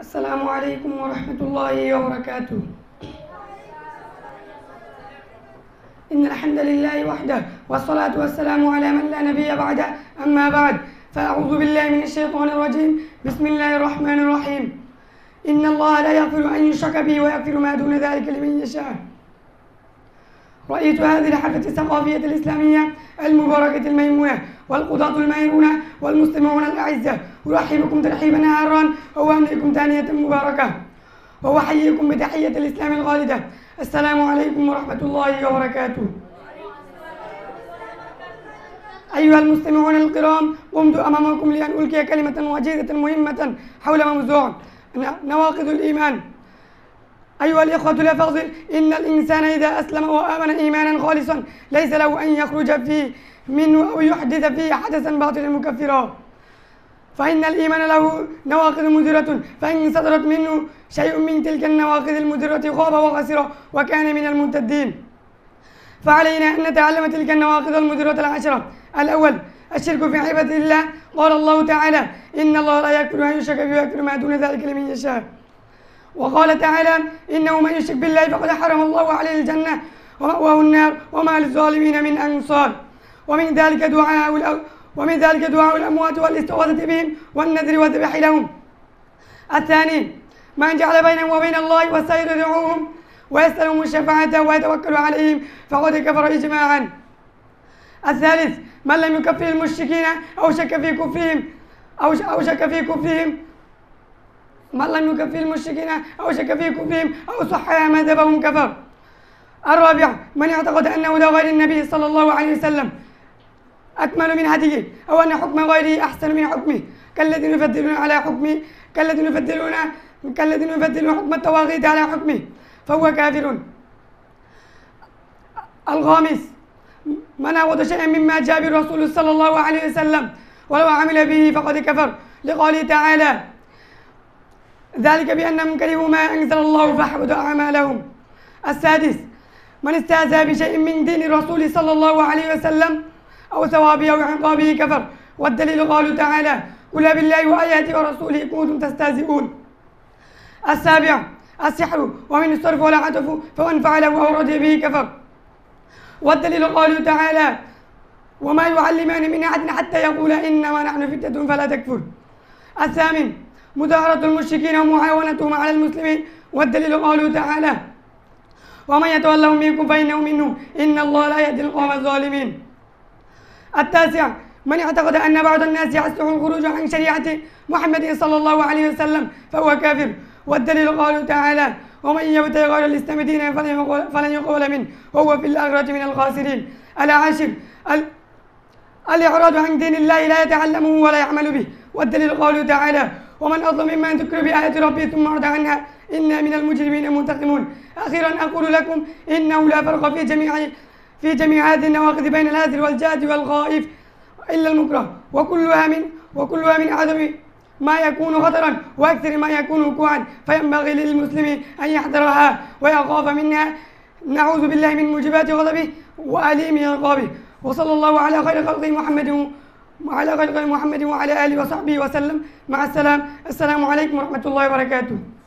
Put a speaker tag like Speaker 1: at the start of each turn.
Speaker 1: السلام عليكم ورحمة الله وبركاته إن الحمد لله وحده والصلاة والسلام على من لا نبي بعده أما بعد فأعوذ بالله من الشيطان الرجيم بسم الله الرحمن الرحيم إن الله لا يغفر أن يشرك به ويغفر ما دون ذلك لمن يشاء رئيس هذه الحركة الثقافية الإسلامية المباركة الميمونة والقضاة الميمونة والمسلمون الأعزة أرحبكم ترحيبا عارا وأملكم ثانية مباركة وأحييكم بتحية الإسلام الغالدة السلام عليكم ورحمة الله وبركاته أيها المستمعون الكرام قمت أمامكم لأن ألقي كلمة وجيزة مهمة حول موضوع نواقض الإيمان أيها الإخوة لا إن الإنسان إذا أسلم وآمن إيمانا خالصا ليس له أن يخرج فيه منه أو يحدث فيه حدثا باطلا مكفرا فإن الإيمان له نواقض مدرة فإن صدرت منه شيء من تلك النواقض المدرة خاب وخسر وكان من المنتدين فعلينا أن نتعلم تلك النواقض المدرة العشرة الأول الشرك في عبادة الله قال الله تعالى إن الله لا يكفر أن يشرك به ويكفر ما دون ذلك لمن يشاء وقال تعالى إنه من يشرك بالله فقد حرم الله عليه الجنة ومأواه النار وما للظالمين من أنصار ومن ذلك دعاء ومن ذلك دعاء الأموات والاستغاثة بهم والنذر والذبح لهم الثاني من جعل بينهم وبين الله وسائر يدعوهم ويسألهم الشفاعة ويتوكل عليهم فقد كفر إجماعا الثالث من لم يكفر المشركين أو شك في كفرهم أو شك في كفرهم ما لم يكفي المشركين شك في كفرهم أو صح ذبهم كفر الرابع من اعتقد أنه هدى غير النبي صلى الله عليه وسلم أكمل من هديه أو أن حكم غيره أحسن من حكمه كالذين يفضلون على حكمه كالذين يفضلون كالذين يفضلون حكم التواغيت على حكمه فهو كافر الخامس من أوض شيئا مما جاء بالرسول صلى الله عليه وسلم ولو عمل به فقد كفر لقوله تعالى ذلك بأنهم كرهوا ما أنزل الله فأحبط أعمالهم السادس من استهزأ بشيء من دين الرسول صلى الله عليه وسلم أو ثوابه أو عقابه كفر والدليل قال تعالى قل بالله وآياته ورسوله كنتم تستهزئون السابع السحر ومن الصرف ولا عطف فمن فعله أو رضي به كفر والدليل قال تعالى وما يعلمان من أحد حتى يقول إنما نحن فتنة فلا تكفر الثامن مداهرة المشركين ومعاونتهم على المسلمين والدليل قوله تعالى ومن يتولهم منكم فإنه منهم إن الله لا يهدي القوم الظالمين التاسع من اعتقد أن بعض الناس يحسه الخروج عن شريعة محمد صلى الله عليه وسلم فهو كافر والدليل قوله تعالى ومن يبتغي غير الإسلام دينا فلن يقبل منه هو في الآخرة من الخاسرين العاشر الإعراض عن دين الله لا يتعلمه ولا يعمل به والدليل قوله تعالى ومن أظلم ممن ذكر بآيات ربه ثم أعرض عنها إنا من المجرمين منتقمون أخيرا أقول لكم إنه لا فرق في جميع في جميع هذه النواقض بين الهازل والجاد والغائف إلا المكره وكلها من وكلها من أعظم ما يكون خطرا وأكثر ما يكون وقوعا فينبغي للمسلم أن يحذرها ويخاف منها نعوذ بالله من موجبات غضبه وأليم عقابه وصلى الله على خير خلقه محمد وعلى غير محمد وعلى آله وصحبه وسلم مع السلام السلام عليكم ورحمة الله وبركاته